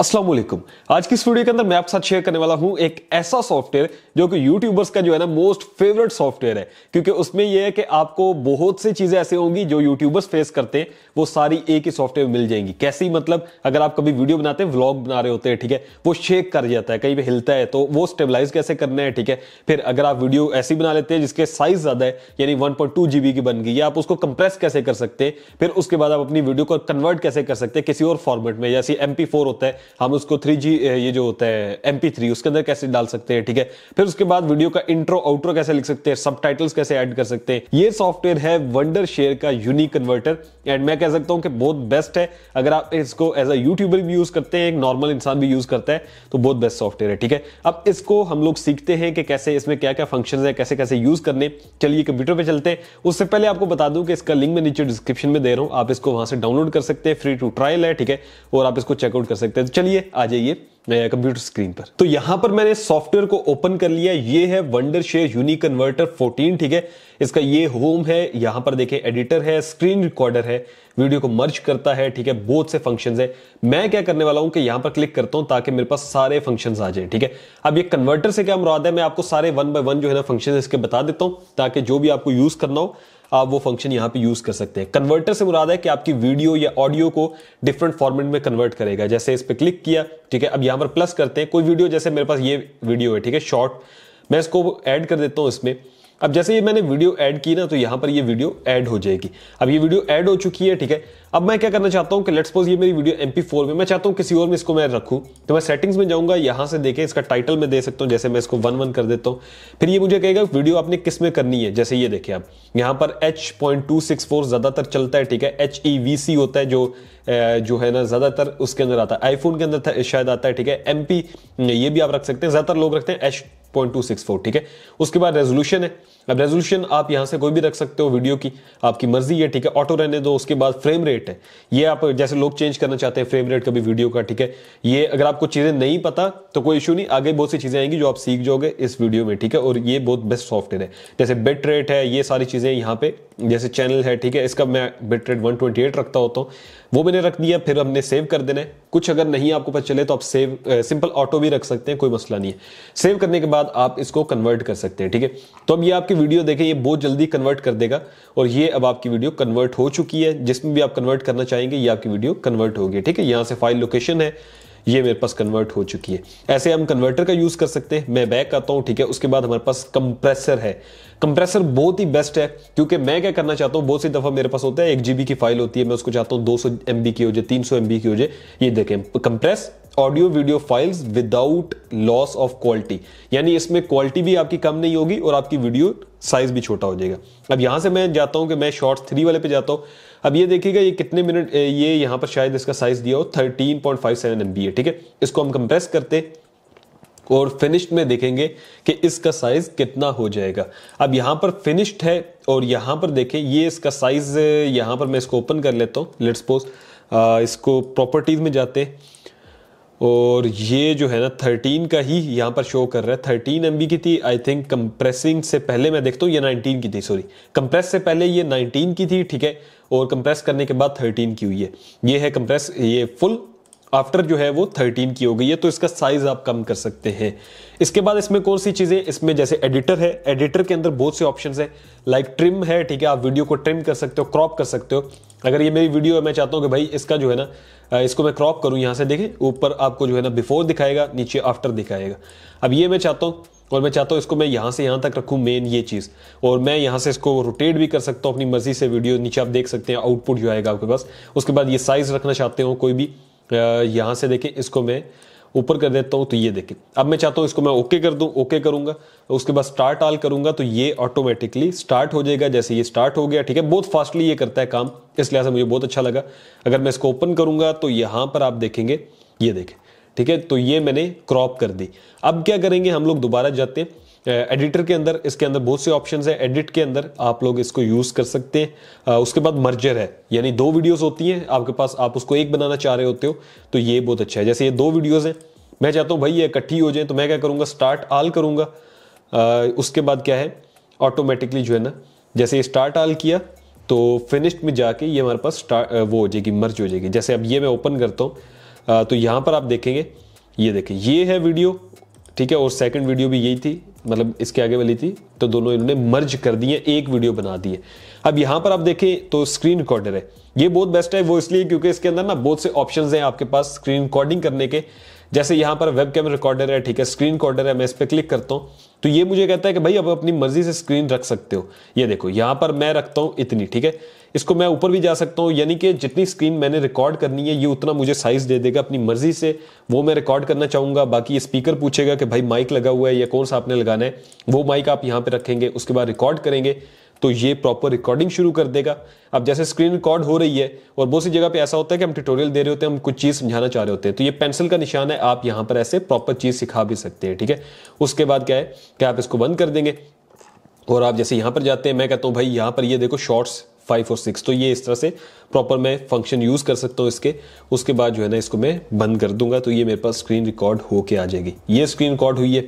असलम आज की स्टूडियो के अंदर मैं आपके साथ शेयर करने वाला हूं एक ऐसा सॉफ्टवेयर जो कि यूट्यूबर्स का जो है ना मोस्ट फेवरेट सॉफ्टवेयर है क्योंकि उसमें यह है कि आपको बहुत सी चीजें ऐसे होंगी जो यूट्यूबर्स फेस करते हैं वो सारी एक ही सॉफ्टवेयर मिल जाएंगी कैसी मतलब अगर आप कभी वीडियो बनाते हैं व्लॉग बना रहे होते हैं ठीक है वो शेक कर जाता है कहीं पर हिलता है तो वो स्टेबलाइज कैसे करना है ठीक है फिर अगर आप वीडियो ऐसी बना लेते हैं जिसके साइज ज्यादा है यानी वन पॉइंट की बन गई या आप उसको कंप्रेस कैसे कर सकते हैं फिर उसके बाद आप अपनी वीडियो को कन्वर्ट कैसे कर सकते हैं किसी और फॉर्मेट में जैसे एम होता है हम उसको थ्री जी ये जो होता है एम थ्री उसके अंदर कैसे डाल सकते हैं ठीक है फिर उसके बाद वीडियो का इंट्रो आउट्रो कैसे लिख सकते हैं सब कैसे ऐड कर सकते हैं ये सॉफ्टवेयर है वंडर शेयर का यूनिक कन्वर्टर एंड मैं कह सकता हूं कि बहुत बेस्ट है अगर आप इसको एज अ यूट्यूबर भी यूज करते हैं एक नॉर्मल इंसान भी यूज करता है तो बहुत बेस्ट सॉफ्टवेयर है ठीक है अब इसको हम लोग सीखते हैं कि कैसे इसमें क्या क्या फंक्शन है कैसे कैसे यूज करने चलिए कंप्यूटर पर चलते हैं उससे पहले आपको बता दूं कि इसका लिंक मैं नीचे डिस्क्रिप्शन में दे रहा हूं आप इसको वहां से डाउनलोड कर सकते हैं फ्री टू ट्रायल है ठीक है और आप इसको चेकआउट कर सकते हैं चलिए आ जाइए कंप्यूटर स्क्रीन पर तो यहां पर मैंने सॉफ्टवेयर को ओपन कर लिया ये है वंडर शेयर यूनिक कन्वर्टर 14 ठीक है इसका ये होम है यहां पर देखिए एडिटर है स्क्रीन रिकॉर्डर है वीडियो को मर्ज करता है ठीक है बहुत से फंक्शन है मैं क्या करने वाला हूं कि यहां पर क्लिक करता हूं ताकि मेरे पास सारे फंक्शन आ जाए ठीक है अब ये कन्वर्टर से क्या मुराद है मैं आपको सारे वन बाय वन जो है ना फंक्शन इसके बता देता हूं ताकि जो भी आपको यूज करना हो आप वो फंक्शन यहाँ पे यूज कर सकते हैं कन्वर्टर से मुराद है कि आपकी वीडियो या ऑडियो को डिफरेंट फॉर्मेट में कन्वर्ट करेगा जैसे इस पर क्लिक किया ठीक है अब यहाँ पर प्लस करते हैं कोई वीडियो जैसे मेरे पास ये वीडियो है ठीक है शॉर्ट मैं इसको एड कर देता हूँ इसमें अब जैसे ये मैंने वीडियो ऐड की ना तो यहाँ पर ये वीडियो ऐड हो जाएगी अब ये वीडियो ऐड हो चुकी है ठीक है अब मैं क्या करना चाहता हूँ कि लेट्स सपोज ये मेरी वीडियो एम फोर में मैं चाहता हूँ किसी और में इसको मैं रखूँ तो मैं सेटिंग्स में जाऊँगा यहाँ से देखें इसका टाइटल में दे सकता हूँ जैसे मैं इसको वन वन कर देता हूँ फिर ये मुझे कहेगा वीडियो आपने किस में करनी है जैसे ये देखें आप यहाँ पर H point two six four ज़्यादातर चलता है ठीक है एच ई वी सी होता है जो जो है ना ज़्यादातर उसके अंदर आता है आईफोन के अंदर शायद आता है ठीक है एम पी ये भी आप रख सकते हैं ज़्यादातर लोग रखते हैं एच 0.264 टू सिक्स फोर ठीक है उसके बाद रेजोल्यूशन है अब रेजोल्यूशन आप यहाँ से कोई भी रख सकते हो वीडियो की आपकी मर्जी है ठीक है ऑटो रहने दो उसके बाद फ्रेम रेट है ये आप जैसे लोग चेंज करना चाहते हैं फ्रेम रेट कभी वीडियो का ठीक है ये अगर आपको चीज़ें नहीं पता तो कोई इशू नहीं आगे बहुत सी चीज़ें आएंगी जो आप सीख जाओगे इस वीडियो में ठीक है और ये बहुत बेस्ट सॉफ्टवेयर है जैसे बेट रेट है ये सारी चीज़ें यहाँ पे जैसे चैनल है ठीक है इसका मैं बेट रेट वन रखता होता हूँ वो मैंने रख दिया फिर हमने सेव कर देना है कुछ अगर नहीं आपको पता चले तो आप सेव सिंपल ऑटो भी रख सकते हैं कोई मसला नहीं है सेव करने के बाद आप इसको कन्वर्ट कर सकते हैं ठीक है तो अब ये आपकी वीडियो देखें ये बहुत जल्दी कन्वर्ट कर देगा और ये अब आपकी वीडियो कन्वर्ट हो चुकी है जिसमें भी आप कन्वर्ट करना चाहेंगे ये आपकी वीडियो कन्वर्ट होगी ठीक है यहाँ से फाइल लोकेशन है ये मेरे पास कन्वर्ट हो चुकी है ऐसे हम कन्वर्टर का यूज़ कर सकते हैं मैं बैक आता हूँ ठीक है उसके बाद हमारे पास कंप्रेसर है कंप्रेसर बहुत ही बेस्ट है क्योंकि मैं क्या करना चाहता हूँ बहुत सी दफ़ा मेरे पास होता है एक जीबी की फाइल होती है मैं उसको चाहता हूँ दो सौ की हो जाए तीन सौ की हो जाए ये देखें compress audio video files without loss of quality यानी इसमें क्वालिटी भी आपकी कम नहीं होगी और आपकी वीडियो साइज भी छोटा हो जाएगा अब यहां से मैं जाता हूं कि मैं शॉर्ट्स थ्री वाले पे जाता हूं अब ये देखिएगा ये कितने मिनट ये यहां पर शायद इसका साइज दिया हो thirteen point five seven M B है ठीक है इसको हम कंप्रेस करते और फिनिश्ड में देखेंगे कि इसका साइज कितना हो जाएगा अब यहां पर फिनिश्ड है और यहां पर देखें ये इसका साइज यहां पर मैं इसको ओपन कर लेता हूं लेट्स सपोज इसको प्रॉपर्टीज में जाते हैं और ये जो है ना थर्टीन का ही यहाँ पर शो कर रहा है थर्टीन एम की थी आई थिंक कंप्रेसिंग से पहले मैं देखता हूँ ये नाइनटीन की थी सॉरी कंप्रेस से पहले ये नाइनटीन की थी ठीक है और कंप्रेस करने के बाद थर्टीन की हुई है ये है कंप्रेस ये फुल आफ्टर जो है वो थर्टीन की हो गई है तो इसका साइज आप कम कर सकते हैं इसके बाद इसमें कौन सी चीज़ें इसमें जैसे एडिटर है एडिटर के अंदर बहुत से ऑप्शन है लाइक like ट्रिम है ठीक है आप वीडियो को ट्रिम कर सकते हो क्रॉप कर सकते हो अगर ये मेरी वीडियो है मैं चाहता हूँ कि भाई इसका जो है ना इसको मैं क्रॉप करूँ यहाँ से देखें ऊपर आपको जो है ना बिफोर दिखाएगा नीचे आफ्टर दिखाएगा अब ये मैं चाहता हूँ और मैं चाहता हूँ इसको मैं यहाँ से यहाँ तक रखूँ मेन ये चीज़ और मैं यहाँ से इसको रोटेट भी कर सकता हूँ अपनी मर्जी से वीडियो नीचे आप देख सकते हैं आउटपुट जो आएगा आपके पास उसके बाद ये साइज़ रखना चाहते हो कोई भी यहाँ से देखें इसको मैं ऊपर कर देता हूँ तो ये देखें अब मैं चाहता हूँ इसको मैं ओके कर दूँ ओके करूँगा उसके बाद स्टार्ट आल करूँगा तो ये ऑटोमेटिकली स्टार्ट हो जाएगा जैसे ये स्टार्ट हो गया ठीक है बहुत फास्टली ये करता है काम इस लिहाजा मुझे बहुत अच्छा लगा अगर मैं इसको ओपन करूँगा तो यहाँ पर आप देखेंगे ये देखें ठीक है तो ये मैंने क्रॉप कर दी अब क्या करेंगे हम लोग दोबारा जाते हैं एडिटर के अंदर इसके अंदर बहुत से ऑप्शंस है एडिट के अंदर आप लोग इसको यूज़ कर सकते हैं उसके बाद मर्जर है यानी दो वीडियोस होती हैं आपके पास आप उसको एक बनाना चाह रहे होते हो तो ये बहुत अच्छा है जैसे ये दो वीडियोस हैं मैं चाहता हूँ भाई ये इकट्ठी हो जाए तो मैं क्या करूँगा स्टार्ट आल करूँगा उसके बाद क्या है ऑटोमेटिकली जो है ना जैसे ये स्टार्ट आल किया तो फिनिश्ड में जाके ये हमारे पास वो हो जाएगी मर्ज हो जाएगी जैसे अब ये मैं ओपन करता हूँ तो यहाँ पर आप देखेंगे ये देखें ये है वीडियो ठीक है और सेकंड वीडियो भी यही थी मतलब इसके आगे वाली थी तो दोनों इन्होंने मर्ज कर दिए एक वीडियो बना दी है अब यहां पर आप देखें तो स्क्रीन रिकॉर्डर है ये बहुत बेस्ट है वो इसलिए क्योंकि इसके अंदर ना बहुत से ऑप्शन हैं आपके पास स्क्रीन रिकॉर्डिंग करने के जैसे यहां पर वेब कैमरा रिकॉर्डर है ठीक है स्क्रीन रिकॉर्डर है मैं इस पर क्लिक करता हूं तो ये मुझे कहता है कि भाई अब अपनी मर्जी से स्क्रीन रख सकते हो ये देखो यहां पर मैं रखता हूं इतनी ठीक है इसको मैं ऊपर भी जा सकता हूं यानी कि जितनी स्क्रीन मैंने रिकॉर्ड करनी है ये उतना मुझे साइज़ दे देगा अपनी मर्जी से वो मैं रिकॉर्ड करना चाहूंगा बाकी ये स्पीकर पूछेगा कि भाई माइक लगा हुआ है या कौन सा आपने लगाना है वो माइक आप यहाँ पर रखेंगे उसके बाद रिकॉर्ड करेंगे तो ये प्रॉपर रिकॉर्डिंग शुरू कर देगा अब जैसे स्क्रीन रिकॉर्ड हो रही है और बहुत सी जगह पे ऐसा होता है कि हम ट्यूटोरियल दे रहे होते हैं हम कुछ चीज़ समझाना चाह रहे होते हैं तो ये पेंसिल का निशान है आप यहाँ पर ऐसे प्रॉपर चीज़ सिखा भी सकते हैं ठीक है उसके बाद क्या है कि आप इसको बंद कर देंगे और आप जैसे यहां पर जाते हैं मैं कहता हूँ भाई यहां पर ये देखो शॉर्ट्स फाइव और सिक्स तो ये इस तरह से प्रॉपर मैं फंक्शन यूज़ कर सकता हूँ इसके उसके बाद जो है ना इसको मैं बंद कर दूंगा तो ये मेरे पास स्क्रीन रिकॉर्ड होके आ जाएगी ये स्क्रीन रिकॉर्ड हुई है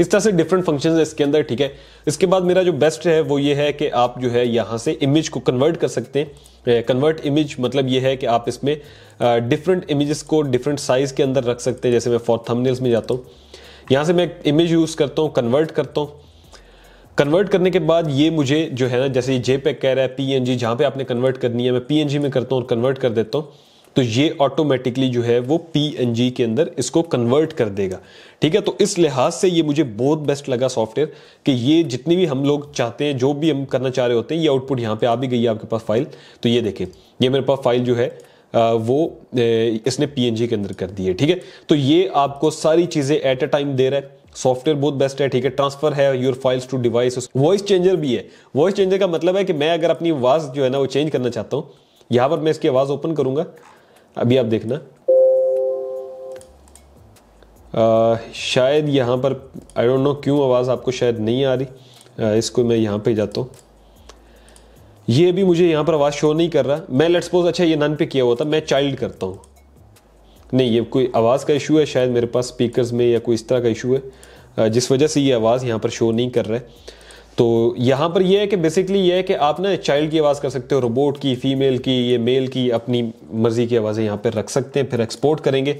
इस तरह से डिफरेंट फंक्शन है इसके अंदर ठीक है इसके बाद मेरा जो बेस्ट है वो ये है कि आप जो है यहाँ से इमेज को कन्वर्ट कर सकते हैं कन्वर्ट इमेज मतलब ये है कि आप इसमें डिफरेंट इमेजेस को डिफरेंट साइज़ के अंदर रख सकते हैं जैसे मैं फॉर थंबनेल्स में जाता हूँ यहाँ से मैं इमेज यूज़ करता हूँ कन्वर्ट करता हूँ कन्वर्ट करने के बाद ये मुझे जो है ना जैसे जे पैक कह रहा है पी एन जी जहाँ पर आपने कन्वर्ट करनी है मैं पी एन जी में करता हूँ और कन्वर्ट कर देता हूँ तो ये ऑटोमेटिकली जो है वो पी एन जी के अंदर इसको कन्वर्ट कर देगा ठीक है तो इस लिहाज से ये मुझे बहुत बेस्ट लगा सॉफ्टवेयर कि ये जितनी भी हम लोग चाहते हैं जो भी हम करना चाह रहे होते हैं ये आउटपुट यहाँ पे आ भी गई है आपके पास फाइल तो ये देखें ये मेरे पास फाइल जो है वो इसने पी के अंदर कर दी है ठीक है तो ये आपको सारी चीज़ें एट अ टाइम दे रहा है सॉफ्टवेयर बहुत बेस्ट है ठीक है ट्रांसफर है your files to device voice changer भी है वॉइस चेंजर का मतलब है कि मैं अगर अपनी आवाज़ जो है ना वो चेंज करना चाहता हूँ यहाँ पर मैं इसकी आवाज़ ओपन करूँगा अभी आप देखना आ, शायद यहाँ पर आई डोंट नो क्यों आवाज़ आपको शायद नहीं आ रही आ, इसको मैं यहाँ पे जाता हूँ ये भी मुझे यहाँ पर आवाज़ शो नहीं कर रहा मैं लेट्स सपोज अच्छा ये नन पे किया हुआ था मैं चाइल्ड करता हूँ नहीं ये कोई आवाज़ का इशू है शायद मेरे पास स्पीकर्स में या कोई इस तरह का इशू है जिस वजह से ये आवाज़ यहाँ पर शो नहीं कर रहा है तो यहाँ पर यह है कि बेसिकली यह है कि आप ना चाइल्ड की आवाज़ कर सकते हो रोबोट की फीमेल की ये मेल की अपनी मर्ज़ी की आवाज़ें यहाँ पर रख सकते हैं फिर एक्सपोर्ट करेंगे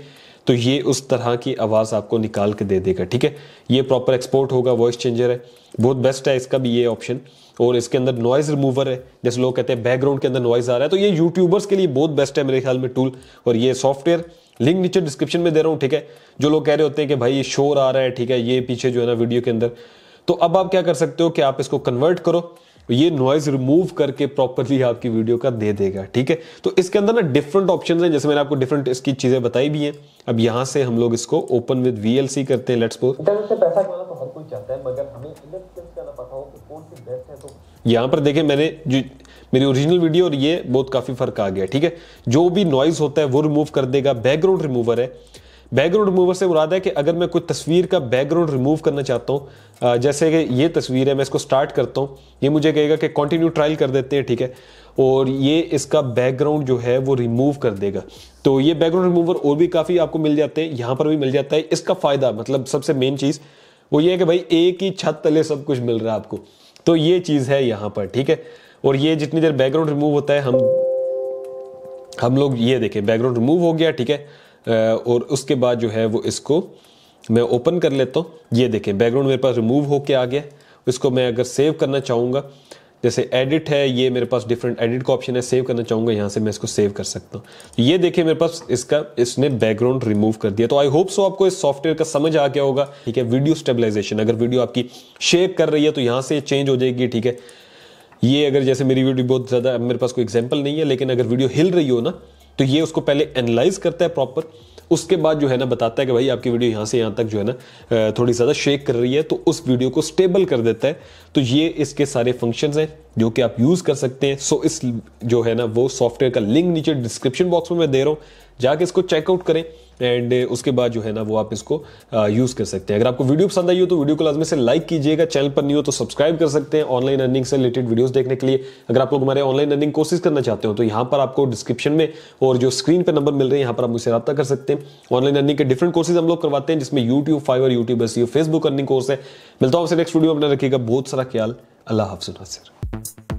तो ये उस तरह की आवाज़ आपको निकाल के दे देगा ठीक है ये प्रॉपर एक्सपोर्ट होगा वॉइस चेंजर है बहुत बेस्ट है इसका भी ये ऑप्शन और इसके अंदर नॉइज़ रिमूवर है जैसे लोग कहते हैं बैकग्राउंड के अंदर नॉइज़ आ रहा है तो ये यूट्यूबर्स के लिए बहुत बेस्ट है मेरे ख्याल में टूल और ये सॉफ्टवेयर लिंक नीचे डिस्क्रिप्शन में दे रहा हूँ ठीक है जो लोग कह रहे होते हैं कि भाई ये शोर आ रहा है ठीक है ये पीछे जो है ना वीडियो के अंदर तो अब आप क्या कर सकते हो कि आप इसको कन्वर्ट करो ये नॉइज रिमूव करके प्रॉपरली आपकी वीडियो का दे देगा ठीक है तो इसके अंदर ना डिफरेंट ऑप्शन हैं जैसे मैंने आपको डिफरेंट इसकी चीजें बताई भी हैं अब यहाँ से हम लोग इसको ओपन विद वीएलसी करते हैं लेट्स पैसा कमाना तो हर कोई चाहता है मगर हमें का ना पता हो कि कौन सी बेस्ट है तो यहाँ पर देखें मैंने जो मेरी ओरिजिनल वीडियो और ये बहुत काफ़ी फ़र्क आ गया ठीक है जो भी नॉइज़ होता है वो रिमूव कर देगा बैकग्राउंड रिमूवर है बैकग्राउंड रिमूवर से मुराद है कि अगर मैं कोई तस्वीर का बैकग्राउंड रिमूव करना चाहता हूँ जैसे कि ये तस्वीर है मैं इसको स्टार्ट करता हूँ ये मुझे कहेगा कि कंटिन्यू ट्रायल कर देते हैं ठीक है और ये इसका बैकग्राउंड जो है वो रिमूव कर देगा तो ये बैकग्राउंड रिमूवर और भी काफ़ी आपको मिल जाते हैं यहाँ पर भी मिल जाता है इसका फ़ायदा मतलब सबसे मेन चीज़ वो ये है कि भाई एक ही छत तले सब कुछ मिल रहा है आपको तो ये चीज़ है यहाँ पर ठीक है और ये जितनी देर बैकग्राउंड रिमूव होता है हम हम लोग ये देखें बैकग्राउंड रिमूव हो गया ठीक है और उसके बाद जो है वो इसको मैं ओपन कर लेता हूँ ये देखें बैकग्राउंड मेरे पास रिमूव होके आ गया इसको मैं अगर सेव करना चाहूँगा जैसे एडिट है ये मेरे पास डिफरेंट एडिट का ऑप्शन है सेव करना चाहूँगा यहाँ से मैं इसको सेव कर सकता हूँ तो ये देखिए मेरे पास इसका इसने बैकग्राउंड रिमूव कर दिया तो आई होप सो आपको इस सॉफ्टवेयर का समझ आ गया होगा ठीक है वीडियो स्टेबलाइजेशन अगर वीडियो आपकी शेक कर रही है तो यहाँ से चेंज हो जाएगी ठीक है ये अगर जैसे मेरी वीडियो बहुत ज़्यादा मेरे पास कोई एग्जाम्पल नहीं है लेकिन अगर वीडियो हिल रही हो ना तो ये उसको पहले एनालाइज करता है प्रॉपर उसके बाद जो है ना बताता है कि भाई आपकी वीडियो यहाँ से यहाँ तक जो है ना थोड़ी ज़्यादा शेक कर रही है तो उस वीडियो को स्टेबल कर देता है तो ये इसके सारे फंक्शंस हैं जो कि आप यूज़ कर सकते हैं सो इस जो है ना वो सॉफ्टवेयर का लिंक नीचे डिस्क्रिप्शन बॉक्स में मैं दे रहा हूँ जाके इसको चेकआउट करें एंड uh, उसके बाद जो है ना वो आप इसको यूज़ uh, कर सकते हैं अगर आपको वीडियो पसंद आई हो तो वीडियो को लाजमी से लाइक कीजिएगा चैनल पर नहीं हो तो सब्सक्राइब कर सकते हैं ऑनलाइन अर्निंग से रिलेटेड वीडियोस देखने के लिए अगर आप लोग हमारे ऑनलाइन अर्निंग कोर्सेज करना चाहते हो तो यहाँ पर आपको डिस्क्रिप्शन में और जो स्क्रीन पर नंबर मिल रहे हैं यहाँ पर आप मुझसे रब्ता कर सकते हैं ऑनलाइन अर्निंग के डिफरेंट कोर्सेज हम लोग करवाते हैं जिसमें YouTube Fiverr YouTube S Facebook earning course है मिलता हूँ आपसे नेक्स्ट वीडियो अपना रखिएगा बहुत सारा ख्याल अल्लाह सुना सर